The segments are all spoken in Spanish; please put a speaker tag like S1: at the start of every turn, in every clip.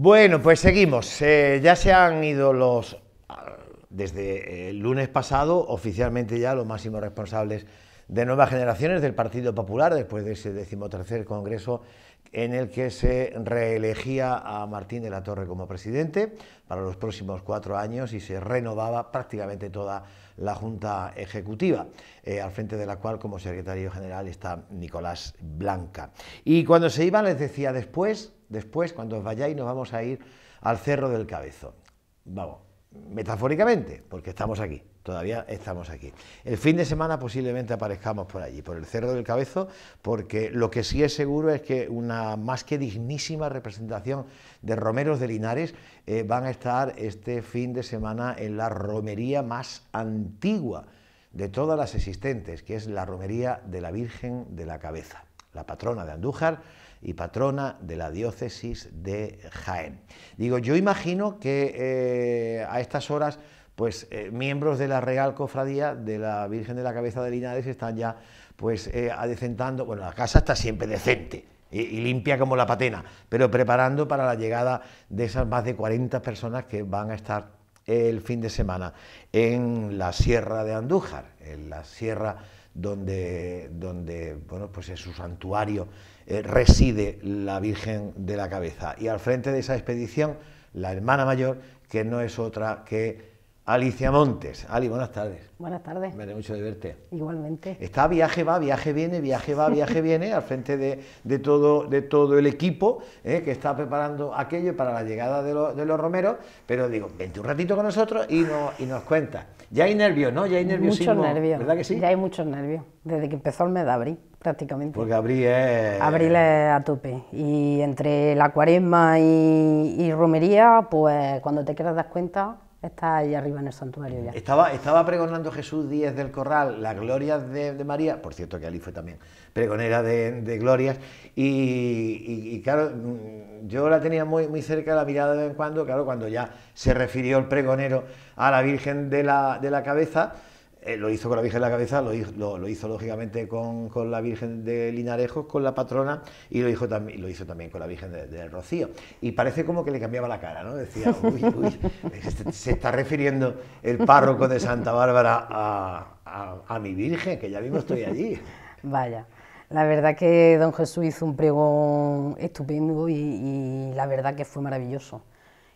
S1: Bueno, pues seguimos. Eh, ya se han ido los, desde eh, el lunes pasado, oficialmente ya los máximos responsables de Nuevas Generaciones del Partido Popular, después de ese decimotercer Congreso en el que se reelegía a Martín de la Torre como presidente para los próximos cuatro años y se renovaba prácticamente toda la Junta Ejecutiva, eh, al frente de la cual como secretario general está Nicolás Blanca. Y cuando se iban les decía después Después, cuando os vayáis, nos vamos a ir al Cerro del Cabezo. Vamos, metafóricamente, porque estamos aquí, todavía estamos aquí. El fin de semana posiblemente aparezcamos por allí, por el Cerro del Cabezo, porque lo que sí es seguro es que una más que dignísima representación de romeros de Linares eh, van a estar este fin de semana en la romería más antigua de todas las existentes, que es la romería de la Virgen de la Cabeza, la patrona de Andújar y patrona de la diócesis de Jaén. Digo, yo imagino que eh, a estas horas pues eh, miembros de la Real Cofradía de la Virgen de la Cabeza de Linares están ya pues eh, adecentando, bueno, la casa está siempre decente y, limpia como la patena, pero preparando para la llegada de esas más de 40 personas que van a estar el fin de semana en la Sierra de Andújar, en la sierra donde, donde bueno, pues es su santuario eh, reside la Virgen de la Cabeza. Y al frente de esa expedición, la hermana mayor, que no es otra que Alicia Montes. Ali, buenas tardes. Buenas tardes. Me da mucho de verte.
S2: Igualmente.
S1: Está viaje va, viaje viene, viaje va, viaje viene, al frente de, todo, de todo el equipo eh, que está preparando aquello para la llegada de, los romeros. Pero digo, vente un ratito con nosotros y, nos cuenta. Ya hay nervios, ¿no? Ya hay nervios. Muchos nervios. ¿Verdad que sí? Ya hay muchos nervios.
S2: Desde que empezó el abril prácticamente. Porque abril
S1: es... Abril
S2: es a tope. Y entre la cuaresma y, y romería, pues cuando te quedas das cuenta, estás ahí arriba en el santuario ya.
S1: Estaba, estaba pregonando Jesús Díez del Corral, las glorias de, María, por cierto que Ali fue también pregonera de, glorias, y, claro, mm, yo la tenía muy, muy cerca la mirada de vez en cuando, claro, cuando ya se refirió el pregonero a la Virgen de la, de la Cabeza, eh, lo hizo con la Virgen de la Cabeza, lo hizo, lo, hizo lógicamente con, la Virgen de Linarejos, con la patrona, y lo hizo, también, lo hizo también con la Virgen del Rocío. Y parece como que le cambiaba la cara, ¿no? Decía, uy, uy, se está refiriendo el párroco de Santa Bárbara a, mi Virgen, que ya mismo estoy allí.
S2: Vaya. La verdad que don Jesús hizo un pregón estupendo y, la verdad que fue maravilloso.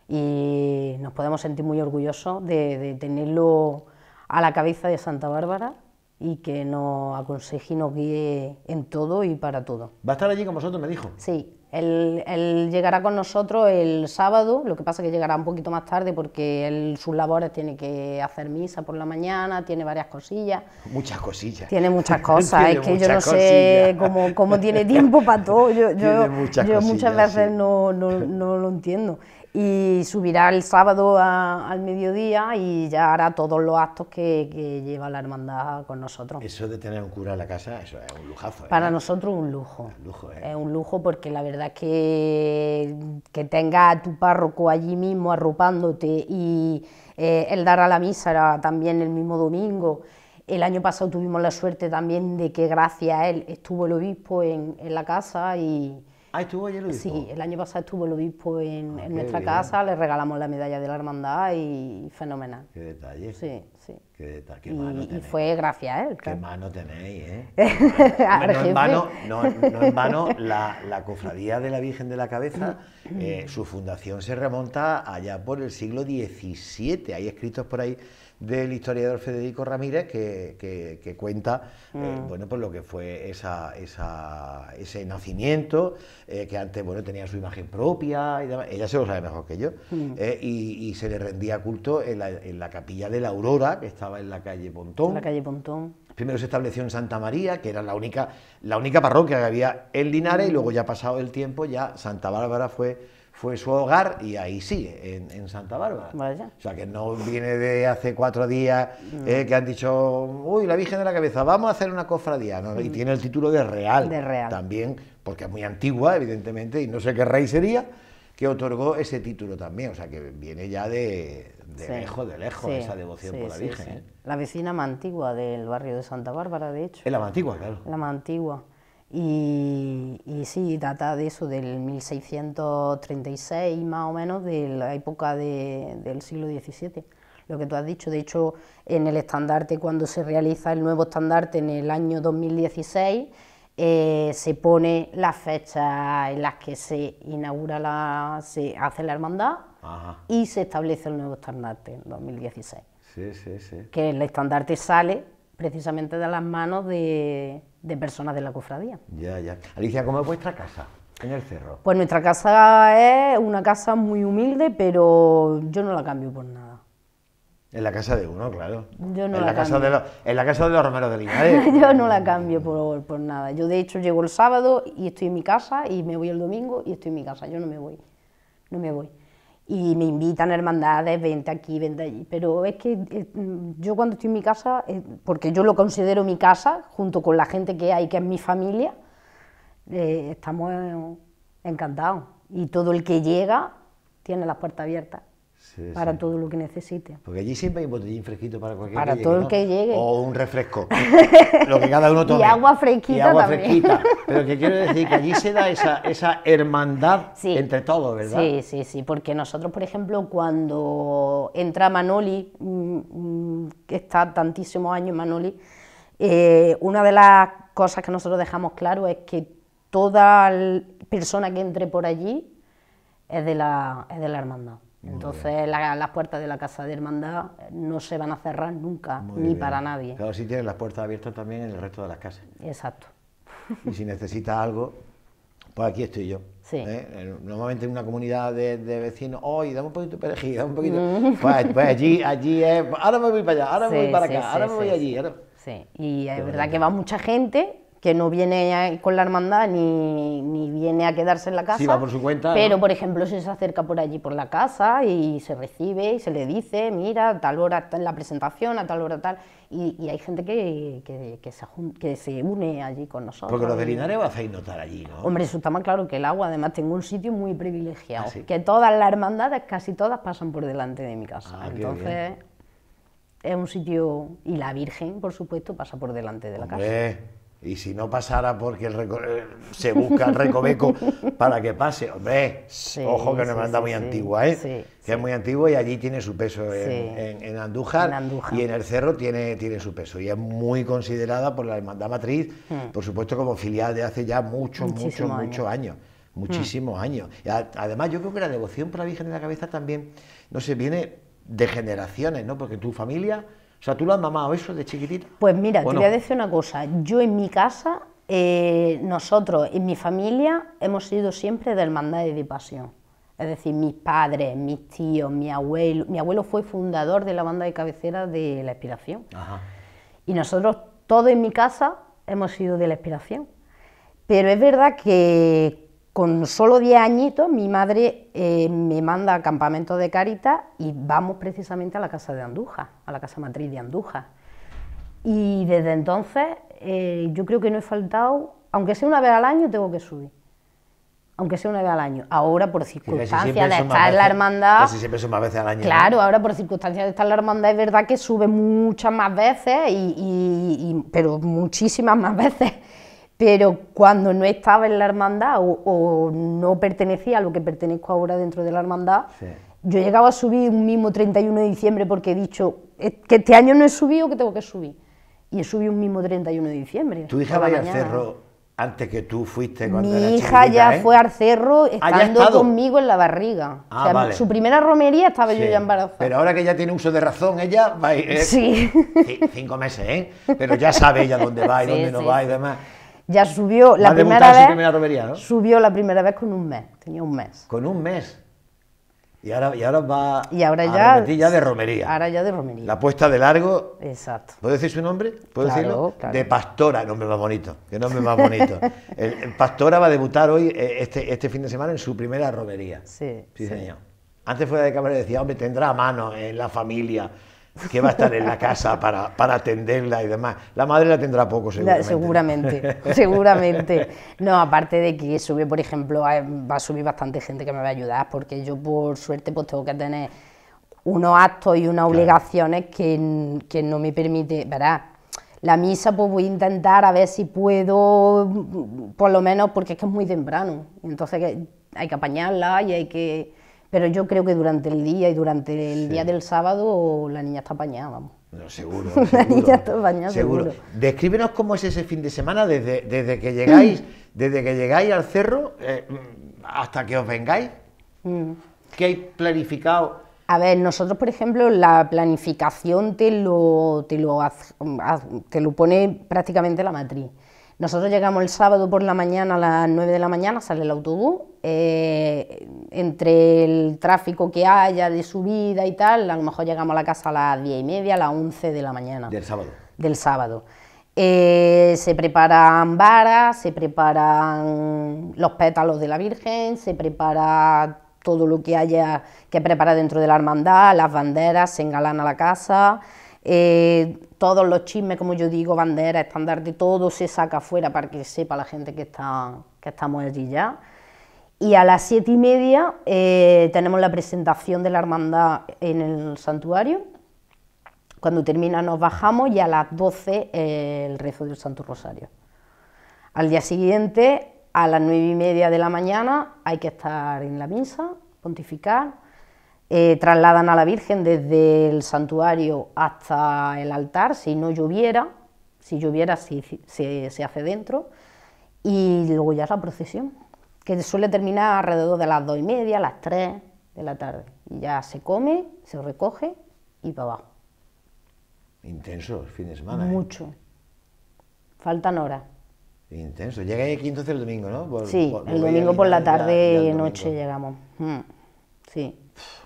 S2: Y nos podemos sentir muy orgullosos de tenerlo a la cabeza de Santa Bárbara y que nos aconseje y nos guíe en todo y para todo.
S1: ¿Va a estar allí con vosotros, me dijo?
S2: Sí, él, llegará con nosotros el sábado, lo que pasa es que llegará un poquito más tarde porque él, sus labores tiene que hacer misa por la mañana, tiene varias cosillas.
S1: Muchas cosillas. Tiene muchas
S2: cosas, es que yo no sé cómo, cómo, tiene tiempo para todo, yo, muchas, veces no, no, no lo entiendo y subirá el sábado al mediodía y ya hará todos los actos que, lleva la hermandad con nosotros.
S1: Eso de tener un cura en la casa, eso es un lujazo. ¿eh? Para
S2: nosotros un lujo. Es un lujo, ¿eh? Es un lujo porque la verdad es que, que tenga a tu párroco allí mismo arropándote y eh, el dar a la misa también el mismo domingo. El año pasado tuvimos la suerte también de que gracias a él estuvo el obispo en, en la casa y Ah, estuvo ayer el obispo. Sí, el año pasado estuvo el obispo en, ah, nuestra casa, le regalamos la medalla de la hermandad y,
S1: fenomenal. Qué detalle. Sí, sí. Qué detalle, qué y,
S2: y, fue gracia, a ¿eh? él. Qué
S1: mano tenéis, ¿eh? no, en vano, no, en la, cofradía de la Virgen de la Cabeza, eh, su fundación se remonta allá por el siglo XVII. Hay escritos por ahí del historiador Federico Ramírez que, cuenta eh, mm. bueno, pues lo que fue esa, ese nacimiento, eh, que antes bueno, tenía su imagen propia, y ella se lo sabe mejor que yo, mm. eh, y, se le rendía culto en la, capilla de la Aurora, que estaba en la calle Pontón. la calle Pontón. Primero se estableció en Santa María, que era la única, la única parroquia que había en Linares, mm. y luego ya pasado el tiempo, ya Santa Bárbara fue fue su hogar y ahí sigue, en, Santa Bárbara. O sea, que no viene de hace cuatro días eh, que han dicho, uy, la Virgen de la Cabeza, vamos a hacer una cofradía. ¿no? Y mm. tiene el título de real, de real. También, porque es muy antigua, evidentemente, y no sé qué rey sería que otorgó ese título también, o sea que viene ya de, lejos, de lejos esa devoción por la Virgen. ¿eh?
S2: La vecina más antigua del barrio de Santa Bárbara, de hecho. Es la antigua, claro. La más antigua. Y, sí, data de eso, del 1636 más o menos, de la época del siglo XVII. Lo que tú has dicho, de hecho, en el estandarte, cuando se realiza el nuevo estandarte en el año 2016, eh, se pone la fecha en las que se inaugura la, se hace la hermandad y se establece el nuevo estandarte en 2016.
S1: Sí, sí, sí.
S2: Que el estandarte sale precisamente de las manos de, personas de la cofradía.
S1: Ya, ya. Alicia, ¿cómo es vuestra casa? En el cerro.
S2: Pues nuestra casa es una casa muy humilde, pero yo no la cambio por nada.
S1: En la casa de uno, claro. Yo no en la, casa de los, En la casa de los romeros de Linares.
S2: yo no la cambio por, por, nada. Yo, de hecho, llego el sábado y estoy en mi casa, y me voy el domingo y estoy en mi casa. Yo no me voy. No me voy y me invitan hermandades, vente aquí, vente allí. Pero es que eh, yo cuando estoy en mi casa, eh, porque yo lo considero mi casa, junto con la gente que hay, que es mi familia, eh, estamos encantados. Y todo el que llega tiene las puertas abiertas para todo lo que necesite.
S1: Porque allí siempre hay un botellín fresquito para cualquier Para todo el que llegue. O un refresco. lo que cada uno tome. Y agua
S2: fresquita. también.
S1: Pero que quiero decir que allí se da esa, esa hermandad entre todos, ¿verdad? Sí,
S2: sí, sí. Porque nosotros, por ejemplo, cuando entra Manoli, mm, mm, que está tantísimos años Manoli, eh, una de las cosas que nosotros dejamos claro es que toda persona que entre por allí es de la, es de la hermandad. Entonces las puertas de la casa de hermandad eh, no se van a cerrar nunca, ni para nadie.
S1: Claro, si tienen las puertas abiertas también en el resto de las casas. Exacto. Y si necesitas algo, pues aquí estoy yo. Sí. ¿eh? Normalmente en una comunidad de, vecinos, hoy dame un poquito de perejil, un poquito. Mm. Pues, pues, allí, allí es, ahora me voy para allá, ahora me voy para acá, ahora me voy allí. Sí, y es verdad que
S2: va mucha gente que no viene con la hermandad ni, viene a quedarse en la casa. Sí, va por su
S1: cuenta. Pero, por
S2: ejemplo, si se acerca por allí, por la casa, y se recibe y se le dice, mira, a tal hora está en la presentación, a tal hora tal. Y, hay gente que, que, que, se, une allí con nosotros. Porque los de Linares va a
S1: notar allí, ¿no? Hombre, eso
S2: está más claro que el agua. Además, tengo un sitio muy privilegiado. Ah, que todas las hermandades, casi todas, pasan por delante de mi casa. Ah, Entonces, es un sitio. Y la Virgen, por supuesto, pasa por delante de la
S1: casa. Y si no pasara porque eh, se busca el recoveco para que pase, hombre, ojo que es una hermandad muy antigua, ¿eh? que es muy antigua y allí tiene su peso en, Andújar, y en el Cerro tiene, tiene su peso. Y es muy considerada por la Hermandad Matriz, hmm. por supuesto como filial de hace ya muchos, muchos, muchos años. Hmm. Muchísimos años. además yo creo que la devoción por la Virgen de la Cabeza también, no sé, viene de generaciones, ¿no? Porque tu familia o sea, ¿tú lo has mamado eso de chiquitita?
S2: Pues mira, te voy a decir una cosa. Yo en mi casa, eh, nosotros, en mi familia, hemos sido siempre de hermandad y de pasión. Es decir, mis padres, mis tíos, mi abuelo. Mi abuelo fue fundador de la banda de cabecera de La Inspiración. Y nosotros, todo en mi casa, hemos sido de La Inspiración. Pero es verdad que con solo 10 añitos mi madre eh, me manda a campamento de Caritas y vamos precisamente a la casa de Anduja, a la casa matriz de Anduja. Y desde entonces eh, yo creo que no he faltado, aunque sea una vez al año tengo que subir. Aunque sea una vez al año.
S1: Ahora por circunstancias de estar en la hermandad. Casi siempre son más veces al año. Claro,
S2: ahora por circunstancias de estar la hermandad es verdad que sube muchas más veces, y pero muchísimas más veces pero cuando no estaba en la hermandad o, no pertenecía a lo que pertenezco ahora dentro de la hermandad, yo llegaba a subir un mismo 31 de diciembre porque he dicho que este año no he subido, que tengo que subir. Y he subido un mismo 31 de diciembre. ¿Tu hija vaya al cerro
S1: antes que tú fuiste cuando Mi hija ya eh? fue
S2: al cerro ah, estando conmigo en la barriga. Ah, su primera romería estaba yo ya embarazada.
S1: Pero ahora que ya tiene uso de razón, ella va a ir, eh, sí. cinco meses, ¿eh? Pero ya sabe ella dónde va y dónde no va y demás.
S2: Ya subió la primera
S1: vez.
S2: Subió la primera vez con un mes, tenía un
S1: mes. Con un mes. Y ahora, y ahora va y ahora a ya, ya de romería.
S2: Ahora ya de romería.
S1: La puesta de largo. Exacto. ¿Puedo decir su nombre? ¿Puedo decirlo? De Pastora, nombre más bonito. Qué nombre más bonito. el, Pastora va a debutar hoy, eh, este, este fin de semana, en su primera romería. Sí. Sí, señor. Antes fuera de cámara decía, hombre, tendrá a mano en la familia que va a estar en la casa para, atenderla y demás. La madre la tendrá poco, seguramente. seguramente, seguramente.
S2: No, aparte de que sube, por ejemplo, va a subir bastante gente que me va a ayudar, porque yo, por suerte, pues tengo que tener unos actos y unas obligaciones que, que, no me permite, ¿verdad? La misa, pues voy a intentar a ver si puedo, por lo menos, porque es que es muy temprano. Entonces hay que apañarla y hay que pero yo creo que durante el día y durante el día del sábado la niña está apañada, vamos.
S1: No, seguro. la niña
S2: está apañada, seguro.
S1: Descríbenos cómo es ese fin de semana desde, desde que llegáis, desde que llegáis al cerro eh, hasta que os vengáis. Mm. ¿Qué hay planificado?
S2: A ver, nosotros, por ejemplo, la planificación te lo, te lo, te lo pone prácticamente la matriz. Nosotros llegamos el sábado por la mañana a las 9 de la mañana, sale el autobús. Eh, entre el tráfico que haya de subida y tal, a lo mejor llegamos a la casa a las 10 y media, a las 11 de la mañana. Del sábado. Del sábado. Eh, se preparan varas, se preparan los pétalos de la Virgen, se prepara todo lo que haya que preparar dentro de la hermandad, las banderas, se engalana la casa. Eh, todos los chismes, como yo digo, bandera, estandarte, todo se saca afuera para que sepa la gente que, está, que estamos allí ya. Y a las siete y media eh, tenemos la presentación de la hermandad en el santuario. Cuando termina nos bajamos y a las 12 eh, el rezo del Santo Rosario. Al día siguiente, a las nueve y media de la mañana, hay que estar en la misa, pontificar, eh, trasladan a la Virgen desde el santuario hasta el altar, si no lloviera, si lloviera se, hace dentro, y luego ya es la procesión, que suele terminar alrededor de las dos y media, las tres de la tarde. Y ya se come, se recoge y va abajo.
S1: Intenso el fin de semana. ¿eh?
S2: Mucho. Faltan horas.
S1: Intenso. Llegáis aquí entonces el domingo, ¿no? sí, el domingo por la tarde, y
S2: noche llegamos. Mm, sí.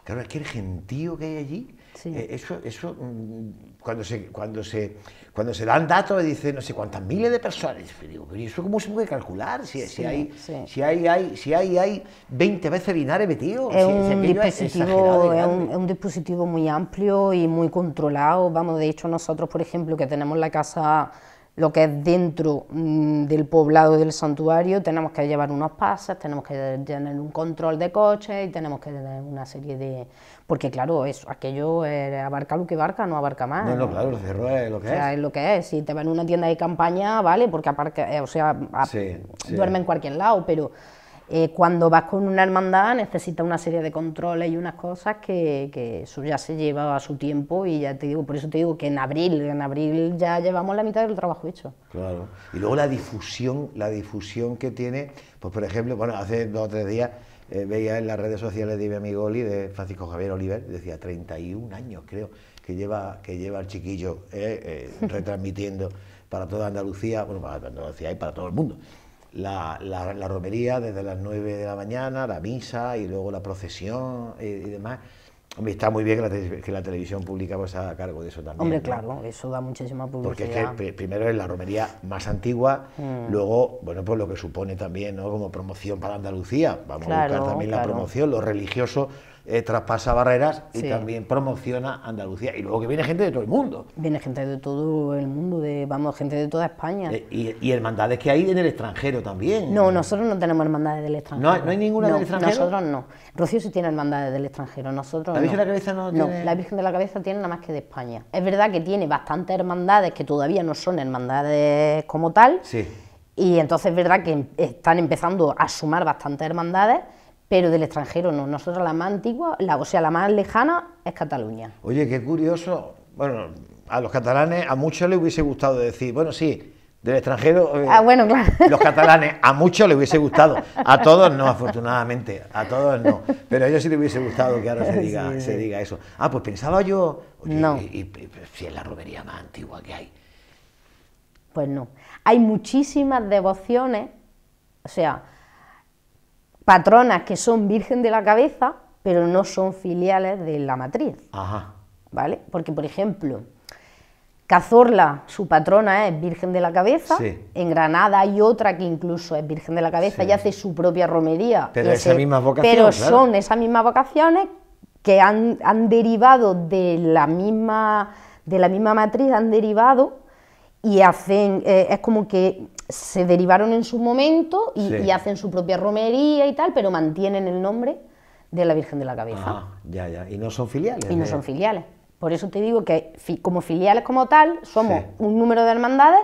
S1: Claro, es gentío que hay allí, eh, eso, eso mm, cuando, se, cuando, se, cuando se dan datos, dice no sé cuántas miles de personas. Y pero ¿eso cómo se puede calcular? Si, si, hay, si, hay, hay, si hay, hay 20 veces binares metidos. Es, un, dispositivo, es,
S2: un, dispositivo muy amplio y muy controlado. Vamos, de hecho, nosotros, por ejemplo, que tenemos la casa lo que es dentro mm, del poblado del santuario, tenemos que llevar unos pases, tenemos que tener un control de coches y tenemos que tener una serie de... Porque claro, eso, aquello eh, abarca lo que abarca, no abarca más. No, no, claro, el
S1: cerro es lo que o sea, es.
S2: lo que es. Si te van a una tienda de campaña, vale, porque aparte, eh, o sea, duerme en cualquier lado, pero eh, cuando vas con una hermandad necesita una serie de controles y unas cosas que, ya se lleva a su tiempo y ya te digo, por eso te digo que en abril, en abril ya llevamos la mitad del trabajo hecho.
S1: Claro. Y luego la difusión, la difusión que tiene, pues por ejemplo, bueno, hace dos o tres días eh, veía en las redes sociales de mi amigo Oli, de Francisco Javier Oliver, decía 31 años creo que lleva, que lleva el chiquillo eh, retransmitiendo para toda Andalucía, bueno, para Andalucía y para todo el mundo la, romería desde las 9 de la mañana, la misa y luego la procesión y, demás. está muy bien que la, televisión pública pues a cargo de eso también. Hombre, claro,
S2: eso da muchísima publicidad. Porque
S1: es primero es la romería más antigua, mm. luego, bueno, pues lo que supone también, ¿no? Como promoción para Andalucía, vamos a buscar también la promoción, lo religioso eh, traspasa barreras y también promociona Andalucía. Y luego que viene gente de todo el mundo.
S2: Viene gente de todo el mundo, de, vamos, gente de toda España. Eh,
S1: y, hermandades que hay en el extranjero también.
S2: No, nosotros no tenemos hermandades del extranjero. ¿No, hay ninguna del extranjero? Nosotros no. Rocío sí tiene hermandades del extranjero, nosotros ¿La Virgen de la
S1: Cabeza no tiene...? No, la
S2: Virgen de la Cabeza tiene nada más que de España. Es verdad que tiene bastantes hermandades que todavía no son hermandades como tal. Sí. Y entonces es verdad que em, están empezando a sumar bastantes hermandades pero del extranjero no. Nosotros la más antigua, la, o sea, la más lejana es Cataluña.
S1: Oye, qué curioso. Bueno, a los catalanes, a muchos les hubiese gustado decir, bueno, sí, del extranjero. Eh, ah, bueno, claro. Los catalanes, a muchos le hubiese gustado. A todos no, afortunadamente. A todos no. Pero a ellos sí le hubiese gustado que ahora se diga, se diga eso. Ah, pues pensaba yo. no. Y, si es la robería más antigua que hay.
S2: Pues no. Hay muchísimas devociones. O sea, patronas que son virgen de la cabeza, pero no son filiales de la matriz. Ajá. ¿Vale? Porque, por ejemplo, Cazorla, su patrona es Virgen de la Cabeza. Sí. En Granada hay otra que incluso es Virgen de la Cabeza y hace su propia romería. Pero, pero son esas mismas vocaciones que han, derivado de la misma de la misma matriz, han derivado y hacen eh, es como que se derivaron en su momento y, hacen su propia romería y tal, pero mantienen el nombre de la Virgen de la Cabeza. Ah,
S1: ya, ya. Y no son filiales. Y no son
S2: filiales. Por eso te digo que como filiales como tal, somos un número de hermandades,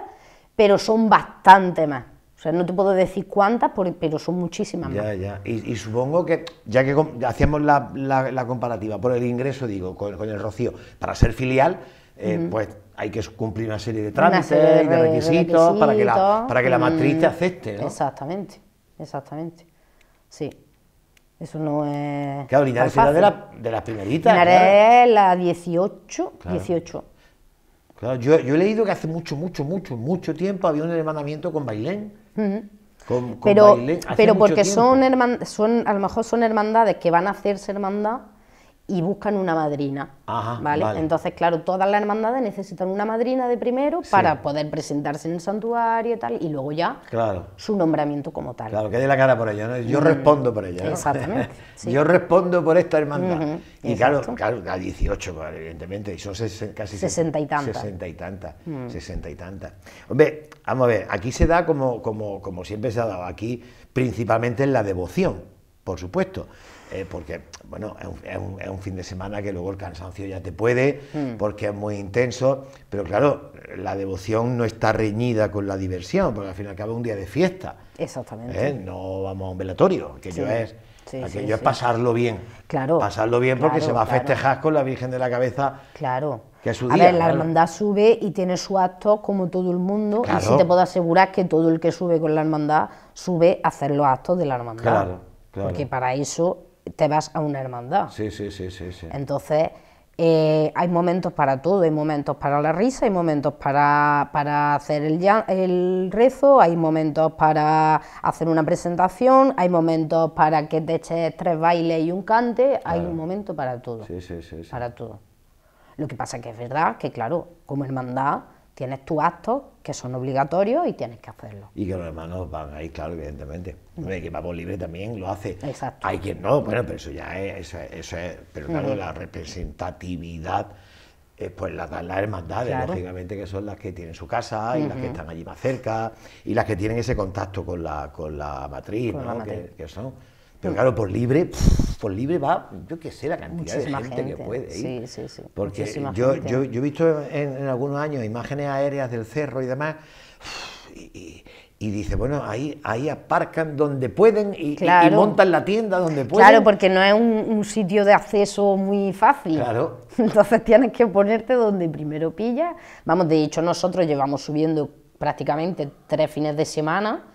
S2: pero son bastante más. O sea, no te puedo decir cuántas, pero son muchísimas más.
S1: Ya, y, y, supongo que, ya que hacíamos la, comparativa por el ingreso, digo, con, el Rocío, para ser filial, eh, pues hay que cumplir una serie de trámites y de requisitos, para que la, para que la matriz te mm, acepte. ¿no?
S2: Exactamente, exactamente. Sí. Eso no es. Claro, Linares era de, la, de, las primeritas. Linares claro. la 18,
S1: 18. yo, he leído que hace mucho, mucho, mucho, mucho tiempo había un hermanamiento con Bailén. con, pero Bailén, pero porque son,
S2: herman, son, a lo mejor son hermandades que van a hacerse hermandad y buscan una madrina. ¿vale? Entonces, claro, todas las hermandades necesitan una madrina de primero para poder presentarse en el santuario y tal, y luego ya su nombramiento como tal.
S1: Claro, que dé la cara por ella, ¿no? Yo mm, respondo por ella. Yo respondo por esta hermandad. y claro, claro, a 18, pues, evidentemente, y son casi 60 y tantas. 60 y tantas. Mm. y tantas. Hombre, vamos a ver, aquí se da como, como, como siempre se ha dado, aquí principalmente en la devoción, por supuesto. Eh, porque bueno, es un, fin de semana que luego el cansancio ya te puede, hmm. porque es muy intenso, pero claro, la devoción no está reñida con la diversión, porque al fin y al cabo es un día de fiesta.
S2: Exactamente. ¿Eh?
S1: No vamos a un velatorio, que yo es...
S2: aquello es pasarlo
S1: bien. Claro. Pasarlo bien porque se va a festejar con la Virgen de la Cabeza. Claro. Que es su día, a ver, la hermandad
S2: sube y tiene su acto como todo el mundo. Y si te puedo asegurar que todo el que sube con la hermandad sube a hacer los actos de la hermandad. claro Claro. Porque para eso te vas a una hermandad. Sí,
S1: sí, sí, sí.
S2: Entonces, eh, hay momentos para todo, hay momentos para la risa, hay momentos para, hacer el, el, rezo, hay momentos para hacer una presentación, hay momentos para que te eches tres bailes y un cante, hay un momento para todo. Sí, sí, sí, Para todo. Lo que pasa es que es verdad que, claro, como hermandad, tienes tus actos que son obligatorios y tienes que
S1: hacerlo. Y que los hermanos van ahí, claro, evidentemente. que libre también lo hace. Exacto. Hay quien no, bueno, pero eso ya es, eso es pero claro, la representatividad, es eh, pues la dan las hermandades, lógicamente, que son las que tienen su casa y las que están allí más cerca y las que tienen ese contacto con la, con la matriz, ¿no? que, son. Pero claro, por libre, por libre va, yo qué sé, la cantidad de gente, que puede ir. Sí, sí, sí. Porque yo, yo, yo, he visto en, algunos años imágenes aéreas del cerro y demás, y, dice, bueno, ahí, ahí aparcan donde pueden y, montan la tienda donde pueden. Claro, porque
S2: no es un, un sitio de acceso muy fácil. Claro. Entonces tienes que ponerte donde primero pillas. Vamos, de hecho, nosotros llevamos subiendo prácticamente tres fines de semana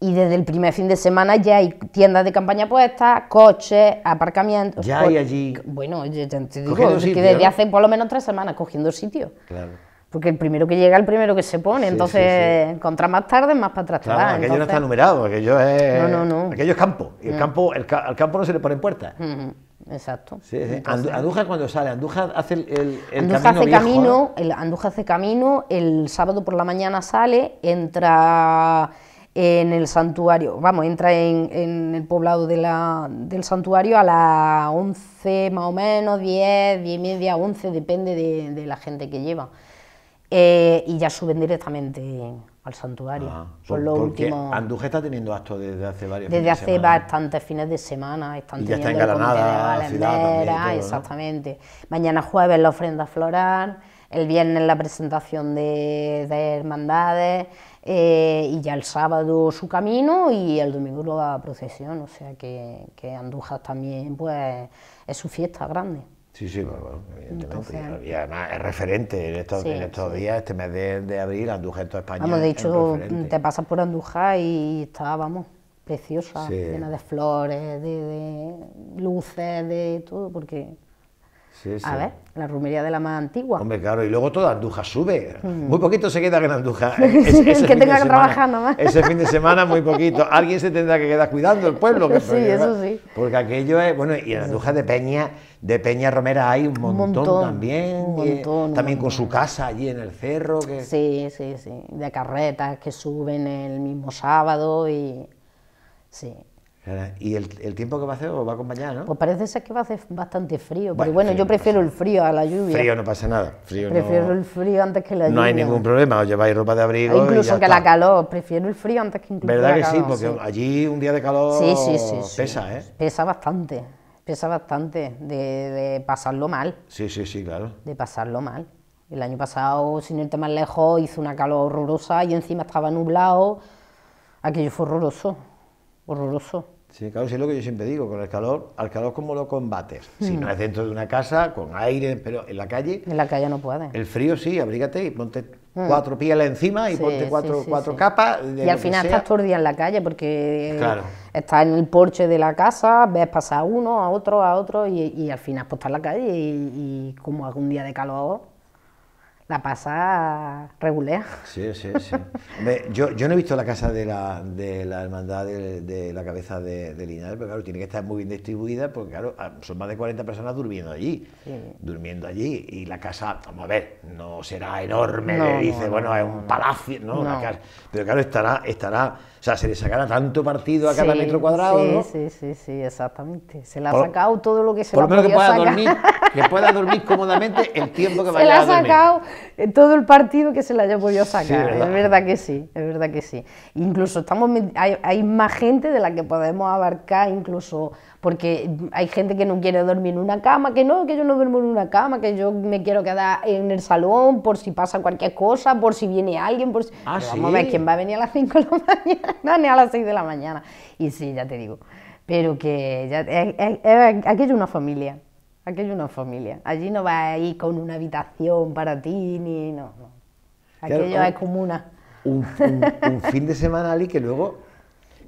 S2: y desde el primer fin de semana ya hay tiendas de campaña puestas, coches, aparcamientos. Ya hay allí. Bueno, ya te digo, que desde hace por lo menos tres semanas cogiendo sitio. Claro. Porque el primero que llega, el primero que se pone. entonces, encontrar contra más tarde, más para atrás. Claro, aquello no está numerado,
S1: aquello es. No, no, Aquello es campo. Y el mm. campo, el al campo no se le ponen puertas. Mm, mm, exacto. Sí, cuando sale, Andújar hace el, camino, hace camino
S2: el Andújar hace camino, el sábado por la mañana sale, entra en el santuario, vamos, entra en, en el poblado del santuario a las 11 más o menos, 10, 10 y media, 11, depende de, la gente que lleva. Eh, y ya suben directamente al santuario. Ah, lo último...
S1: Anduje está teniendo actos desde hace varios Desde hace
S2: bastantes fines de semana. y ya está en la ciudad también, exactamente. Mañana jueves la ofrenda floral, el viernes la presentación de, de hermandades. Eh, y ya el sábado su camino y el domingo la procesión, o sea que, que también pues es su fiesta grande.
S1: Sí, sí, bueno, y además es referente en estos, días, este mes de, de abril, Andújar en toda España. de hecho, te
S2: pasas por Andújar y está, vamos, preciosa, llena de flores, de luces, de todo, porque a ver, la rumería de la más antigua.
S1: Hombre, claro, y luego toda Anduja sube. Mm. Muy poquito se queda en Anduja. Ese, que tenga que trabajar nomás. Ese fin de semana, muy poquito. Alguien se tendrá que quedar cuidando el pueblo. sí, eso sí. Porque aquello es. Bueno, y en Anduja de Peña, de Peña Romera hay un montón, también. también con su casa allí en el cerro. Que...
S2: Sí, sí, sí. De carretas que suben el mismo sábado y. Sí,
S1: y el, el, tiempo que va a hacer os va a acompañar, ¿no? Pues
S2: parece ser que va a hacer bastante frío, pero bueno, yo prefiero el frío a la lluvia. Frío
S1: no pasa nada. Frío prefiero el
S2: frío antes que la lluvia. No hay ningún
S1: problema, os lleváis ropa de abrigo. Ah, incluso que la
S2: calor, prefiero el frío antes que incluso ¿Verdad que sí? Porque
S1: allí un día de calor sí, pesa, ¿eh?
S2: Pesa bastante, pesa bastante de, de pasarlo mal.
S1: Sí, sí, sí, claro.
S2: De pasarlo mal. El año pasado, sin irte más lejos, hizo una calor horrorosa y encima estaba nublado. Aquello fue horroroso, horroroso.
S1: Sí, claro, es lo que yo siempre digo, con el calor, al calor como lo combates. Si hmm. no es dentro de una casa, con aire, pero en la calle. En la
S2: calle no puede.
S1: El frío sí, abrígate y ponte hmm. cuatro pieles encima y ponte cuatro, cuatro capas. Y al final estás todo
S2: el día en la calle porque claro. estás en el porche de la casa, ves pasar uno, a otro, a otro y, al final pues estás en la calle y, y como algún día de calor la pasa regular.
S1: Sí, sí, sí. yo, yo, no he visto la casa de la, de la hermandad de, la cabeza de, de Linares, pero claro, tiene que estar muy bien distribuida porque, claro, ah, son más de 40 personas durmiendo allí. Durmiendo allí. Y la casa, vamos a ver, no será enorme, dice, bueno, es un palacio, ¿no? pero claro, estará, estará o sea, se le sacará tanto partido a cada metro cuadrado, sí, ¿no?
S2: Sí, sí, sí, exactamente.
S1: Se le ha sacado
S2: todo lo que se le ha Por lo menos que pueda, dormir,
S1: que pueda dormir cómodamente el tiempo que vaya a dormir. Se le ha sacado
S2: todo el partido que se la haya podido sacar. ¿eh? Es verdad que sí, es verdad que sí. Incluso estamos, hay, más gente de la que podemos abarcar, incluso porque hay gente que no quiere dormir en una cama, que no, que yo no duermo en una cama, que yo me quiero quedar en el salón por si pasa cualquier cosa, por si viene alguien, por si... Ah, Vamos a ver quién va a venir a las 5 de la mañana, ni a las 6 de la mañana. Y sí, ya te digo. Pero que aquí hay una familia. Aquí hay una familia. Allí no vais a ir con una habitación para ti, ni no. Aquello oh, es comuna.
S1: Un, un, fin de semana, y que luego,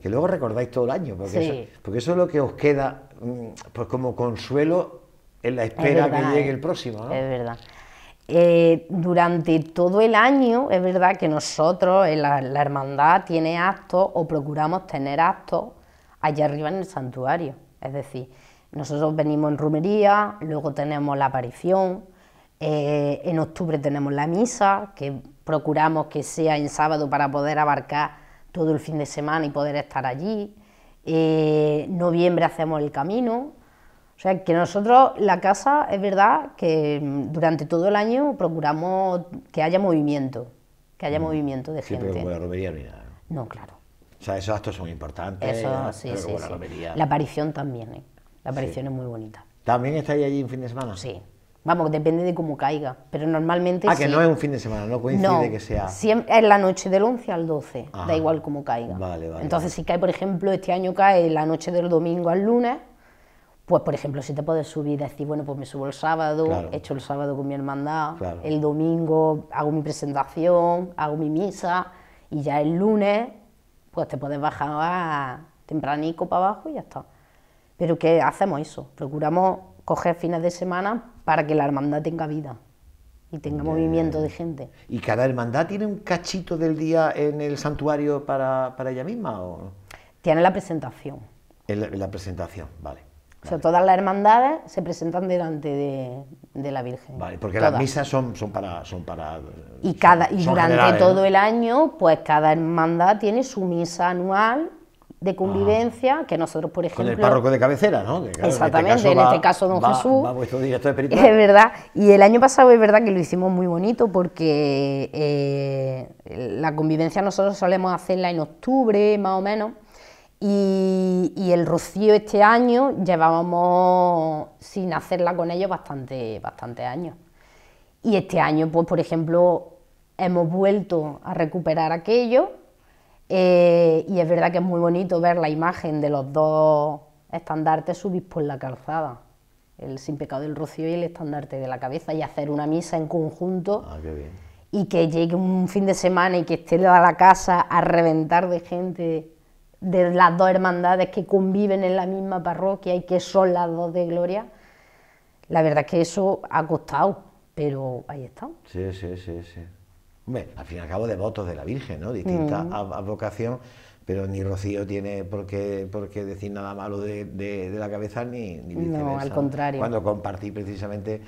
S1: que luego recordáis todo el año, porque, eso, porque eso es lo que os queda mm, pues como consuelo en la espera que llegue eh. el próximo. Es
S2: verdad. Eh, durante todo el año es verdad que nosotros, eh, la, hermandad, tiene actos o procuramos tener actos allá arriba en el santuario. Es decir, nosotros venimos en rumería... luego tenemos la aparición, eh, en octubre tenemos la misa, que procuramos que sea en sábado para poder abarcar todo el fin de semana y poder estar allí. Eh, noviembre hacemos el camino. O sea, que nosotros, la casa, es verdad que mm, durante todo el año procuramos que haya movimiento, que haya mm. movimiento de gente. Pero como
S1: la no nada. No, claro. O sea, esos actos son importantes. Eso, sí, sí, la, la aparición
S2: también. ¿eh? La aparición es muy bonita.
S1: ¿También estáis allí un fin de semana? Sí.
S2: Vamos, depende de cómo caiga, pero normalmente Ah, que no es un
S1: fin de semana, no coincide que sea... Siempre,
S2: es la noche del 11 al 12, da igual cómo caiga. Vale, vale, Entonces, si cae, por ejemplo, este año cae la noche del domingo al lunes, pues, por ejemplo, si te puedes subir y decir, bueno, pues me subo el sábado, he echo el sábado con mi hermandad, el domingo hago mi presentación, hago mi misa, y ya el lunes, pues te puedes bajar a tempranico para abajo y ya está. Pero que hacemos eso? Procuramos coger fines de semana para que la hermandad tenga vida
S1: y tenga movimiento de gente. ¿Y cada hermandad tiene un cachito del día en el santuario para, para ella misma? O? Tiene la presentación. la presentación, vale.
S2: O sea, todas las hermandades se presentan delante de, de la Virgen.
S1: Vale, porque las misas son, son, para, son para...
S2: Y, cada, y durante todo el año, pues cada hermandad tiene su misa anual de convivencia, que nosotros, por ejemplo... Con el párroco
S1: de cabecera, ¿no? Este exactamente, en este caso, don Jesús. Es verdad,
S2: y el año pasado es verdad que lo hicimos muy bonito porque eh, la convivencia nosotros solemos hacerla en octubre, más o menos, y, y, el rocío este año llevábamos sin hacerla con ellos bastante, bastante años. Y este año, pues, por ejemplo, hemos vuelto a recuperar aquello eh, y es verdad que es muy bonito ver la imagen de los dos estandartes subir por la calzada, el sin pecado del rocío y el estandarte de la cabeza, y hacer una misa en conjunto. Ah, y que llegue un fin de semana y que esté a la casa a reventar de gente de las dos hermandades que conviven en la misma parroquia y que son las dos de gloria. La verdad es que eso ha costado, pero ahí está.
S1: Sí, sí, sí, sí al fin y al cabo devotos de la Virgen, ¿no? Distinta mm. vocación pero ni Rocío tiene por qué, decir nada malo de, la cabeza ni, ni viceversa. No, al contrario. Cuando compartí precisamente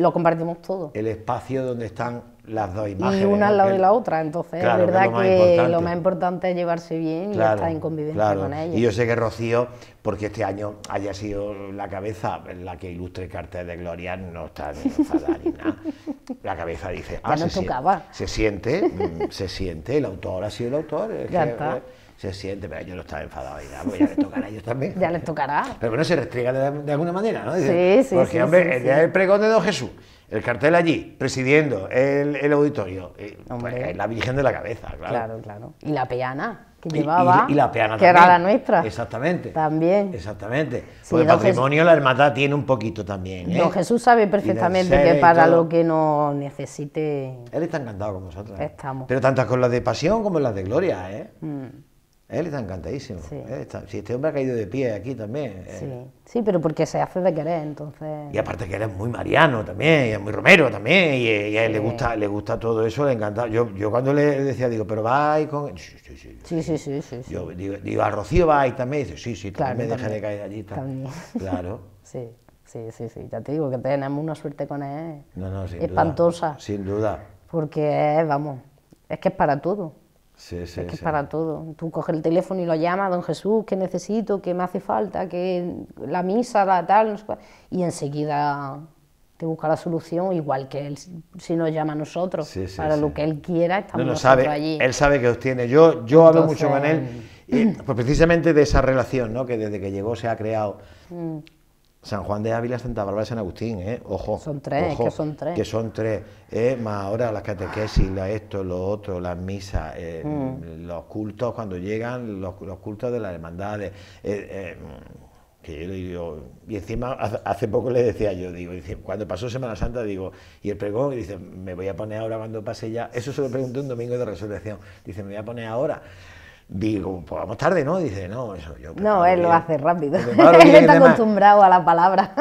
S1: lo compartimos todo. El espacio donde están las dos imágenes. Y una al lado de la
S2: otra, entonces la verdad que, lo, más importante es llevarse bien y estar en convivencia con ellos. Y yo
S1: sé que Rocío, porque este año haya sido la cabeza la que ilustre Cartel de Gloria, no está ni enfadada ni nada. La cabeza dice, ah, ya se, tocaba. se siente, mm, se siente, el autor ha sido el autor. Pues, se siente, pero yo no estaba enfadado y pues ya les tocará a ellos
S2: también. ya les tocará.
S1: Pero bueno, se restriega de, alguna manera, ¿no? sí, sí. Porque, hombre, el día pregón de Don Jesús, el cartel allí, presidiendo el, el auditorio. Eh, pues, la Virgen de la Cabeza, claro. Claro,
S2: claro. Y la peana que llevaba. Y, la peana Que era la nuestra.
S1: Exactamente. También. Exactamente. Porque el patrimonio la hermandad tiene un poquito también. ¿eh? Don Jesús
S2: sabe perfectamente que para lo que nos necesite.
S1: Él está encantado con nosotros. ¿eh? Estamos. Pero tanto con las de pasión como las de gloria, ¿eh? Mm él está encantadísimo. Sí. si este hombre ha caído de pie aquí también. Eh. Sí,
S2: sí pero porque se hace de querer, entonces. Y
S1: aparte que él es muy mariano también, y es muy romero también, y, a él le gusta, le gusta todo eso, le encanta. Yo, yo cuando le decía, digo, pero va ahí con. Sí, sí, sí. sí, yo digo, digo, a Rocío vais también, y dice, sí, sí, me deja de caer allí. También. Claro.
S2: sí. Sí, sí, sí, ya te digo que tenemos una suerte con él
S1: espantosa. Sin duda.
S2: Porque, vamos, es que es para todo
S1: es que es para
S2: todo. Tú coges el teléfono y lo llamas, don Jesús, ¿qué necesito? ¿Qué me hace falta? que la misa, la tal? y enseguida te busca la solución, igual que él, si nos llama a nosotros, para lo que él quiera, estamos no, sabe, allí. Él
S1: sabe que os tiene. Yo, yo hablo mucho con él, y, pues precisamente de esa relación, ¿no? que desde que llegó se ha creado. Mm. San Juan de Ávila, Santa Bárbara y San Agustín, ¿eh? Ojo. Son tres, que son tres. Que son tres, ¿eh? Más ahora las catequesis, la esto, lo otro, las misas, eh, mm. los cultos, cuando llegan los, cultos de las hermandades. Eh, eh, que yo y encima hace poco le decía yo, digo, cuando pasó Semana Santa, digo, y el pregón, y dice, me voy a poner ahora cuando pase ya, eso se lo pregunté un domingo de resurrección, dice, me voy a poner ahora. Digo, pues vamos tarde, ¿no? Dice, no, eso yo. No, él lo hace rápido. él está
S2: acostumbrado a la palabra.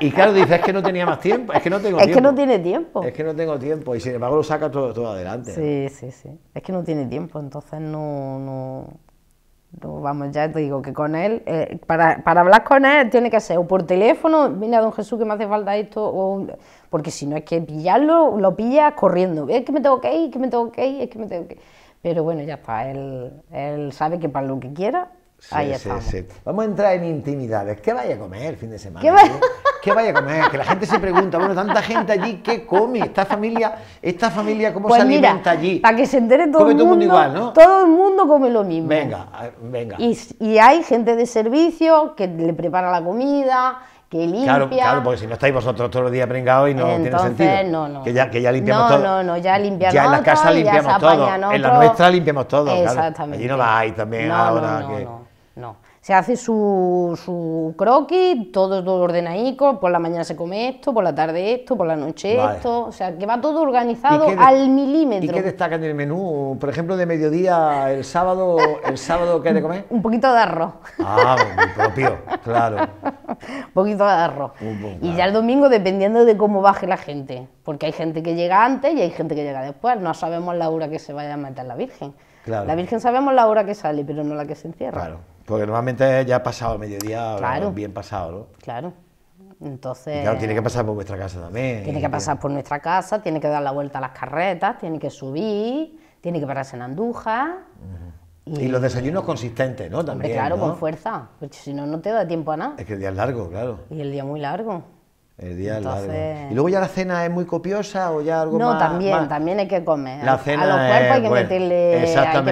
S1: Y, claro, dice, es que no tenía más tiempo, es que no tengo tiempo. Es que no tiene tiempo. Es que no tengo tiempo, y sin embargo lo saca todo, todo adelante. Sí, sí, sí. Es que no tiene tiempo,
S2: entonces no, no, no. vamos, ya te digo que con él, eh, para, hablar con él tiene que ser o por teléfono, mira, don Jesús, que me hace falta esto, o, porque si no es que pillarlo, lo pilla corriendo. Es que me tengo que ir, es que me tengo que ir, es que me tengo que ir. Pero bueno, ya está, él, él sabe que para lo que quiera, ahí sí,
S1: Vamos a entrar en intimidades. ¿Qué vaya a comer el fin de semana? ¿Qué vaya? a comer? Que la gente se pregunta, bueno, tanta gente allí, ¿qué come? Esta familia, esta familia ¿cómo pues se alimenta allí? Para que se entere todo el mundo, todo igual, ¿no?
S2: Todo el mundo come lo mismo. Venga, venga. Y, y hay gente de servicio que le prepara la comida, que limpia. Claro, claro,
S1: porque si no estáis vosotros todos los días pringados y no tiene sentido. Que ya, que ya limpiamos todo. No,
S2: no, ya limpiamos Ya en la casa limpiamos todo. En la nuestra
S1: limpiamos todo. Exactamente. Allí no hay también ahora. que
S2: se hace su, su croquis, todo, ordena ordenadico, por la mañana se come esto, por la tarde esto, por la noche esto, o sea, que va todo organizado al milímetro. ¿Y qué
S1: destaca en el menú? Por ejemplo, de mediodía, el sábado, el sábado ¿qué hay de comer?
S2: Un poquito de arroz.
S1: Ah, pues, propio, claro.
S2: Un poquito de arroz. Y ya el domingo, dependiendo de cómo baje la gente, porque hay gente que llega antes y hay gente que llega después, no sabemos la hora que se vaya a matar la Virgen. La Virgen sabemos la hora que sale, pero no la que se encierra. Claro.
S1: Porque normalmente ya ha pasado el mediodía, bien pasado, ¿no?
S2: Claro. Entonces. claro, tiene
S1: que pasar por vuestra casa también. Tiene que pasar por
S2: nuestra casa, tiene que dar la vuelta a las carretas, tiene que subir, tiene que pararse en anduja.
S1: y, los desayunos consistentes, ¿no? También. claro, con
S2: fuerza. Porque si no, no te da tiempo a nada.
S1: Es que el día es largo, claro. Y el día muy largo. Y luego ya la cena es muy copiosa o ya algo no, más. No, también,
S2: también hay que comer. a los cuerpos hay, que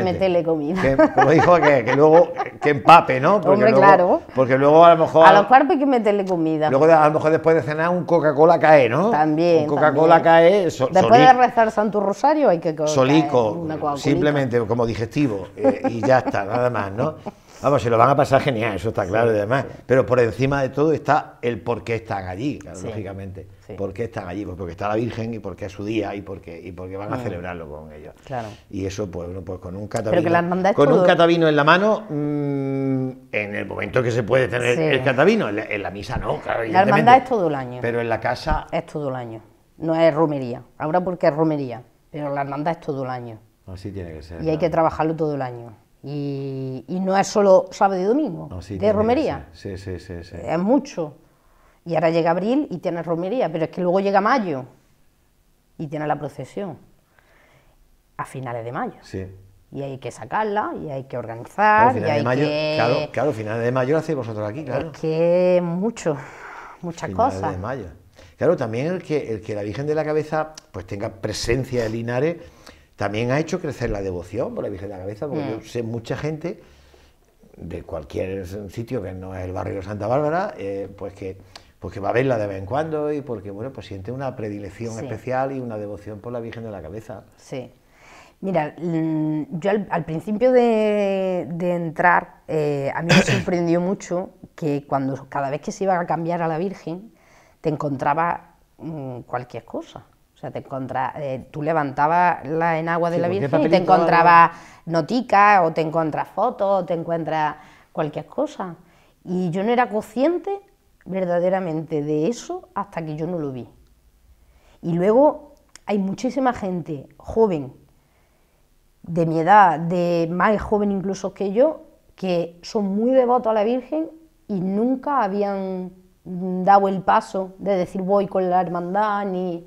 S2: meterle, comida. como
S1: dijo que, que luego que empape, ¿no? Hombre, claro. Porque luego a lo mejor. A los
S2: cuerpos hay que meterle comida. Luego
S1: a lo mejor después de cenar un Coca-Cola cae, ¿no? También. Un Coca-Cola cae. después de
S2: rezar Santo Rosario hay que. comer Solico, simplemente
S1: como digestivo. Eh, y ya está, nada más, ¿no? Vamos, se lo van a pasar genial, eso está claro y demás. Pero por encima de todo está el por qué están allí, lógicamente. ¿Por qué están allí? Pues porque está la Virgen y porque es su día y porque, y porque van a mm. celebrarlo con ellos. Claro. Y eso, pues, pues con un catavino. con un catavino en la mano, mm, en el momento que se puede tener el catavino, en la, misa no, claro. La hermandad es todo el año. Pero en la casa.
S2: Es todo el año. No es romería. Ahora porque es romería. Pero la hermandad es todo el año.
S1: Así tiene que ser. Y hay que
S2: trabajarlo todo el año. Y, no es solo sábado y domingo,
S1: de romería. Sí, sí, sí, Es
S2: mucho. Y ahora llega abril y tienes romería, pero es que luego llega mayo y tiene la procesión a finales de mayo. Sí. Y hay que sacarla, y hay que organizar, claro, y de mayo, que...
S1: Claro, finales de mayo lo hacéis vosotros aquí, claro. que mucho, muchas finales cosas. de mayo. Claro, también el que, el que la Virgen de la Cabeza pues tenga presencia de Linares también ha hecho crecer la devoción por la Virgen de la Cabeza, porque yo mm. sé mucha gente de cualquier sitio que no es el barrio de Santa Bárbara, eh, pues, pues que va a verla de vez en cuando y porque bueno, pues siente una predilección especial y una devoción por la Virgen de la Cabeza. Sí.
S2: Mira, mm, yo al, principio de, entrar, eh, a mí me sorprendió mucho que cuando cada vez que se iba a cambiar a la Virgen, te encontraba mm, cualquier cosa. O sea, te encontra, eh, tú levantabas la agua de la Virgen y te encontraba notica o te encuentras fotos o te encuentras cualquier cosa. Y yo no era consciente verdaderamente de eso hasta que yo no lo vi. Y luego hay muchísima gente joven, de mi edad, de más joven incluso que yo, que son muy devotos a la Virgen y nunca habían dado el paso de decir voy con la hermandad ni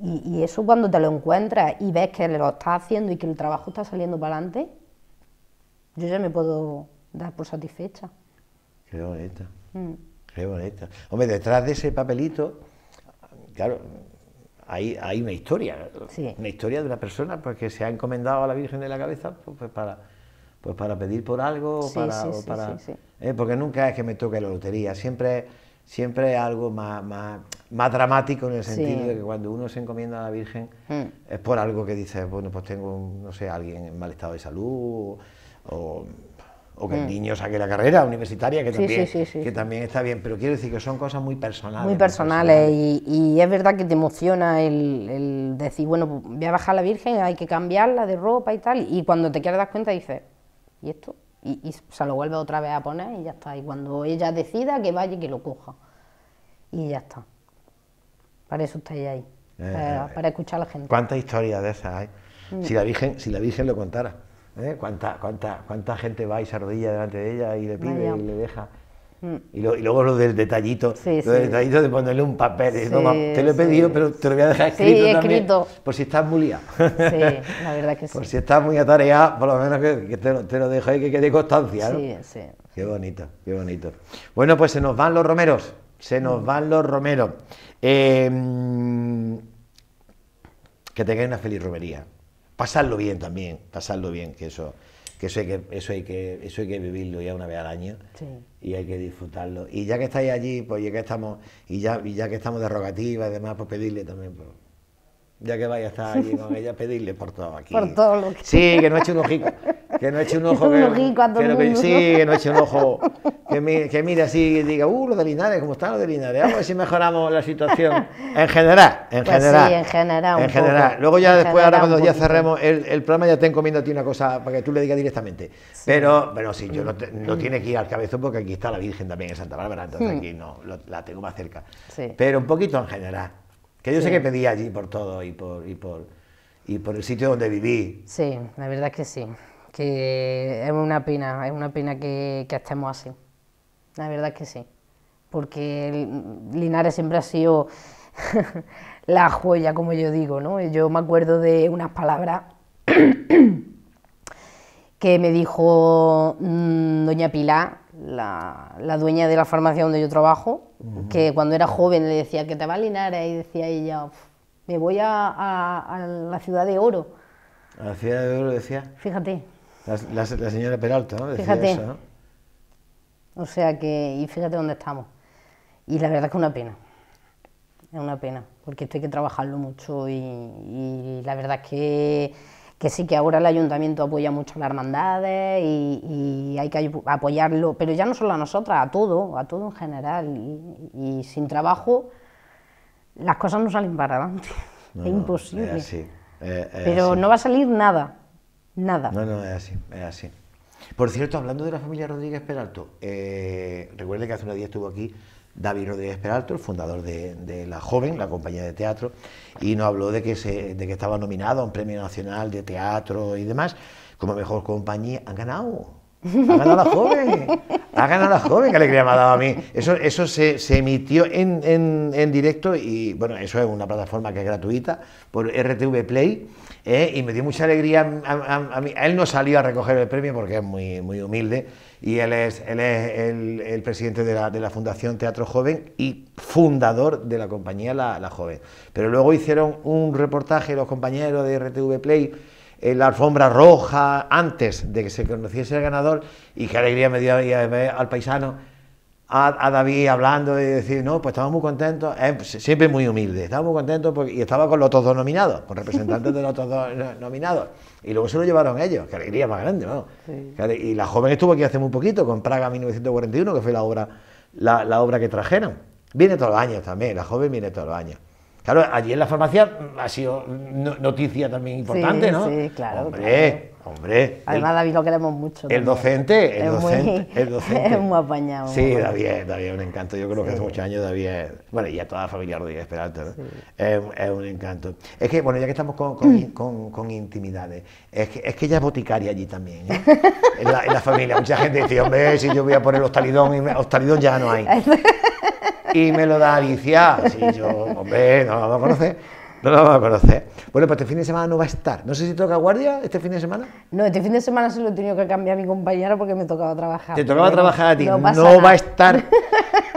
S2: y, eso cuando te lo encuentras y ves que lo estás haciendo y que el trabajo está saliendo para adelante, yo ya me puedo dar por satisfecha.
S1: Qué bonita. Mm. Qué bonita. Hombre, detrás de ese papelito, claro, hay, hay una historia. Una historia de una persona pues, que se ha encomendado a la Virgen de la Cabeza pues, pues para, pues, para pedir por algo. para, para ¿eh? porque nunca es que me toque la lotería, siempre es siempre algo más, más, más, dramático en el sentido de que cuando uno se encomienda a la Virgen mm. es por algo que dice, bueno, pues tengo, no sé, alguien en mal estado de salud o, que el mm. niño saque la carrera universitaria, que, también, que también está bien, pero quiero decir que son cosas muy personales. Muy
S2: personales, Y, y, es verdad que te emociona el, el, decir, bueno, pues voy a bajar a la Virgen, hay que cambiarla de ropa y tal, y cuando te quieres dar cuenta dices, ¿y esto? y, se lo vuelve otra vez a poner y ya está. Y cuando ella decida que vaya y que lo coja. Y ya está. Para eso estáis ahí. Eh, eh, para, escuchar a la gente.
S1: ¿Cuántas historias de esas hay? Mm. Si la Virgen, si la Virgen lo contara. ¿eh? cuánta, ¿Cuánta gente va y se arrodilla delante de ella y le pide y le deja? Mm. Y, luego lo del detallito, lo del detallito de ponerle un papel. te lo he pedido, pero te lo voy a dejar escrito, también. Por si estás muy liado. Sí, la verdad que sí. Por si estás muy atareado, por lo menos que, te, lo, dejo ahí que quede constancia. ¿no? Sí, sí. Qué bonito, qué bonito. Bueno, pues se nos van los romeros. Se nos mm. van los romeros. Em, que tengáis una feliz romería. Pasadlo bien también, pasadlo bien, que eso que eso hay que, eso hay que, eso hay que vivirlo ya una vez al año y hay que disfrutarlo. Y ya que estáis allí, pues ya que estamos, y ya, ya que estamos de rogativa y demás, pues pedirle también, pues, ya que vaya a estar allí con ella, pedirle por todo aquí. Por todo lo que... Sí, que no eche un ojico que no eche un ojo. que, no eche un ojo. Que, mire, así y diga, uh, los de Linares, ¿cómo están los de Linares? Vamos a ver si mejoramos la situación. En general, en pues general. Sí, en general. Luego ya después, ahora cuando ya cerremos el, el, programa, ya te encomiendo a ti una cosa para que tú le digas directamente. Pero, bueno, sí, yo no, tiene que ir al cabezón porque aquí está la Virgen también en Santa Bárbara, entonces hmm. aquí no, la tengo más cerca. Pero un poquito en general. Que yo sé que pedí allí por todo y por, y por, y por el sitio donde viví.
S2: Sí, la verdad es que sí que es una pena, es una pena que, estemos así. La verdad es que sí. Porque Linares siempre ha sido la joya, como yo digo, ¿no? Yo me acuerdo de unas palabras que me dijo mm, doña Pilar, la, dueña de la farmacia donde yo trabajo, que cuando era joven le decía que te va Linares y decía ella, me voy a la ciudad de oro.
S1: A la ciudad de oro decía. Fíjate. La, señora Peralta, ¿no? Decía fíjate.
S2: O sea que, y fíjate dónde estamos. Y la verdad es que es una pena. Es una pena, porque esto hay que trabajarlo mucho y, la verdad es que, que, sí que ahora el ayuntamiento apoya mucho a las hermandades y, hay que apoyarlo, pero ya no solo a nosotras, a todo, a todo en general. Y, sin trabajo las cosas no salen para adelante.
S1: es imposible. pero no
S2: va a salir nada nada.
S1: No, no, es así, es así. Por cierto, hablando de la familia Rodríguez Peralto, eh, recuerde que hace unos días estuvo aquí David Rodríguez Peralto, el fundador de, La Joven, la compañía de teatro, y nos habló de que, se, de que estaba nominado a un premio nacional de teatro y demás, como mejor compañía. Han ganado.
S2: Ha ganado la joven,
S1: ha ganado la joven, que le quería mandar a mí. Eso, eso se, se emitió en, en, en, directo y bueno, eso es una plataforma que es gratuita por RTV Play ¿eh? y me dio mucha alegría. A, mí. Él no salió a recoger el premio porque es muy, muy humilde y él es, él es el, el, presidente de la, de la, Fundación Teatro Joven y fundador de la compañía la, la, Joven. Pero luego hicieron un reportaje los compañeros de RTV Play en la alfombra roja antes de que se conociese el ganador y qué alegría me dio eh, al paisano a, David hablando y decir, no, pues estamos muy contentos, eh, pues, siempre muy humilde, estaba muy contento... porque, y estaba con los otros dos nominados, con representantes de los otros dos eh, nominados. Y luego se lo llevaron ellos, qué alegría más grande, ¿no? Y la joven estuvo aquí hace muy poquito, con Praga 1941, que fue la obra, la, la obra que trajeron. Viene todos los años también, la joven viene todos los años. Claro, allí en la farmacia ha sido noticia también importante, ¿no? Sí, claro. Hombre, hombre. Además,
S2: David lo queremos mucho. El docente, el docente, el docente. Es muy apañado. Sí, David,
S1: David es un encanto. Yo creo que hace muchos años David bueno, y a toda la familia Rodríguez Peralta, ¿no? es, un encanto. Es que, bueno, ya que estamos con, mm. con, con, intimidades, es que, es que ella es boticaria allí también, ¿eh? en, la, familia. Mucha gente dice, hombre, si yo voy a poner hostalidón, y ya no hay. y me lo da Alicia. Sí, yo, hombre, no lo conoce. No la vamos a conocer. Bueno, pues este fin de semana no va a estar. No sé si toca guardia este fin de semana. No, este
S2: fin de semana se lo he tenido que cambiar a mi compañero porque me tocaba trabajar. Te tocaba trabajar a ti. No, va a estar.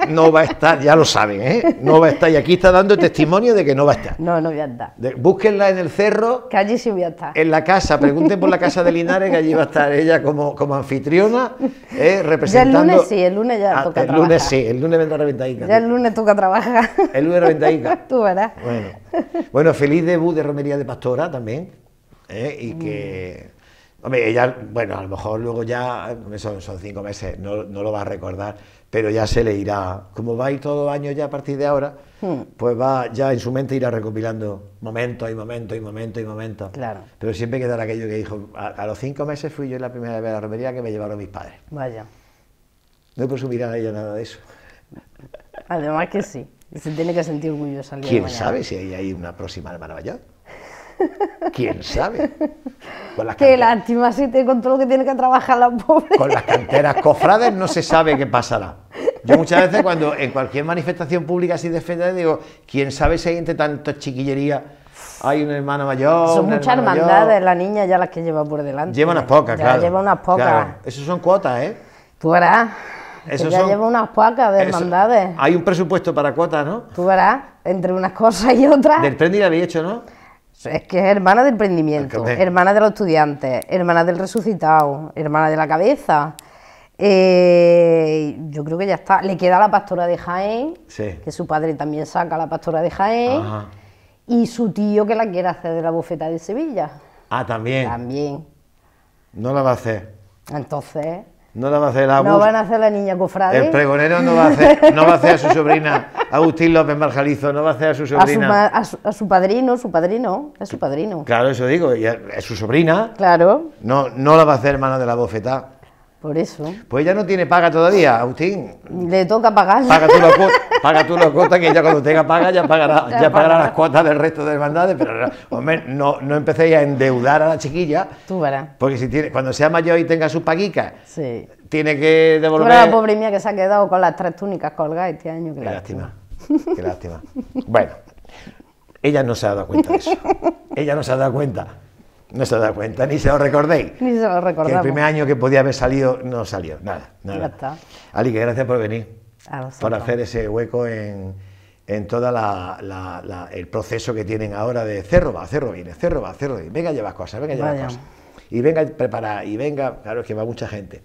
S1: No va a estar, ya lo saben, ¿eh? No va a estar. Y aquí está dando testimonio de que no va a estar. No, no voy a estar. búsquenla en el cerro.
S2: Que allí sí voy a estar.
S1: En la casa, pregunten por la casa de Linares, que allí va a estar ella como, como anfitriona, ¿eh? representando. Ya el lunes sí,
S2: el lunes ya a, ah, toca El lunes
S1: sí, el lunes vendrá reventadica. Ya el lunes toca trabajar. El lunes reventadica. Tú verás. Bueno. Bueno, feliz debut de Romería de Pastora también. ¿eh? Y mm. que. Hombre, ella, bueno, a lo mejor luego ya, son, cinco meses, no, lo va a recordar, pero ya se le irá, como va a ir todo año ya a partir de ahora, mm. pues va ya en su mente irá recopilando momentos y momentos y momentos y momento. Claro. Pero siempre quedará aquello que dijo, a, los cinco meses fui yo la primera vez a la romería que me llevaron mis padres. Vaya. No presumirá ella nada de eso.
S2: Además que sí. Se tiene que sentir orgulloso. ¿Quién sabe si
S1: hay una próxima hermana mayor? ¿Quién sabe? Con las qué
S2: lástima, si te, con todo lo que tiene que trabajar la pobre. Con las canteras cofrades no
S1: se sabe qué pasará. Yo muchas veces cuando en cualquier manifestación pública así de digo, ¿quién sabe si hay entre tantas chiquillerías hay una hermana mayor? Son muchas hermandades
S2: la niña ya las que lleva por delante. Lleva unas pocas, claro. Lleva unas pocas.
S1: Eso son cuotas, ¿eh? Tú harás. Eso ya llevo
S2: unas cuacas de hermandades.
S1: Hay un presupuesto para cuotas, ¿no?
S2: Tú verás, entre unas cosas y otras.
S1: Del y la hecho, ¿no?
S2: Es que es hermana del prendimiento, hermana de los estudiantes, hermana del resucitado, hermana de la cabeza. Eh, yo creo que ya está. Le queda la pastora de Jaén, que su padre también saca la pastora de Jaén, y su tío que la quiere hacer de la bufeta de Sevilla.
S1: Ah, también. También. No la va a hacer.
S2: Entonces,
S1: no la va a hacer la No van
S2: a hacer la niña cofrade. El
S1: pregonero no va a hacer, no va a, hacer a su sobrina, Agustín López Marjalizo, no va a hacer a su sobrina.
S2: A su, a su, padrino, su padrino, es su padrino.
S1: Claro, eso digo, es su sobrina. Claro. No, no la va a hacer hermana de la bofeta por eso. Pues ella no tiene paga todavía, Agustín.
S2: Le toca pagar. Paga
S1: tú la cuota, que ella cuando tenga paga ya pagará, las cuotas del resto de hermandades, pero hombre, no, no empecéis a endeudar a la chiquilla. Tú verás. Porque si tiene, cuando sea mayor y tenga sus paguicas, tiene que devolver. Pero la pobre
S2: mía que se ha quedado con las tres túnicas colgadas este año. Qué, lástima.
S1: Qué lástima. Bueno, ella no se ha dado cuenta de eso. Ella no se ha dado cuenta. No se da cuenta, ni se lo recordéis.
S2: Ni se lo recordamos. el primer
S1: año que podía haber salido no salió, nada, nada. Ali, que gracias por venir, por hacer ese hueco en, en todo la, el proceso que tienen ahora de cerro va, cerro viene, cerro va, cerro viene, venga llevas cosas, venga llevas cosas. Y venga preparar, y venga, claro, es que va mucha gente,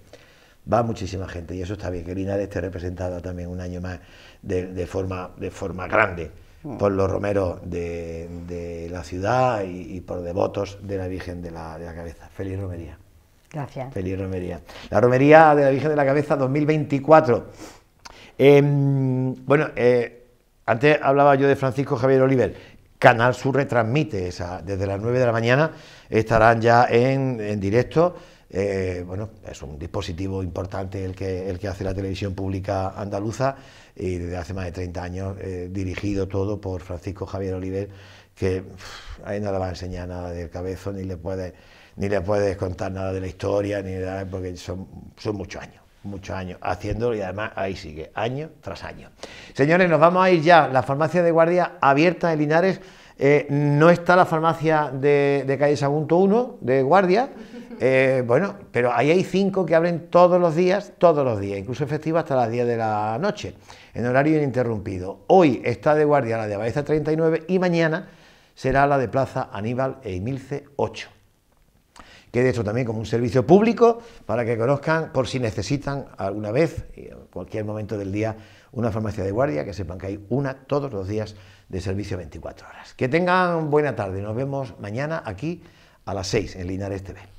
S1: va muchísima gente, y eso está bien, que Linares esté representada también un año más de, de forma, de forma grande por los romeros de, la ciudad y, por devotos de la Virgen de la, Cabeza. Feliz romería. Gracias. Feliz romería. La romería de la Virgen de la Cabeza 2024. Em, bueno, eh, antes hablaba yo de Francisco Javier Oliver. Canal Sur retransmite esa, desde las 9 de la mañana estarán ya en, en directo eh, bueno, es un dispositivo importante el que, el que hace la televisión pública andaluza y desde hace más de 30 años eh, dirigido todo por Francisco Javier Oliver, que ahí no le va a enseñar nada del cabezo ni le puede ni le puedes contar nada de la historia, ni nada, porque son, muchos años muchos años haciéndolo y además ahí sigue, año tras año. Señores, nos vamos a ir ya. La farmacia de guardia abierta de Linares. Eh, no está la farmacia de, de calle Sagunto 1 de guardia. Eh, bueno, pero ahí hay cinco que abren todos los días, todos los días, incluso efectivo hasta las 10 de la noche, en horario ininterrumpido. Hoy está de guardia la de Abadesa 39 y mañana será la de Plaza Aníbal e Imilce 8. de hecho también como un servicio público para que conozcan, por si necesitan alguna vez, en cualquier momento del día, una farmacia de guardia, que sepan que hay una todos los días de servicio 24 horas. Que tengan buena tarde, nos vemos mañana aquí a las 6 en Linares TV.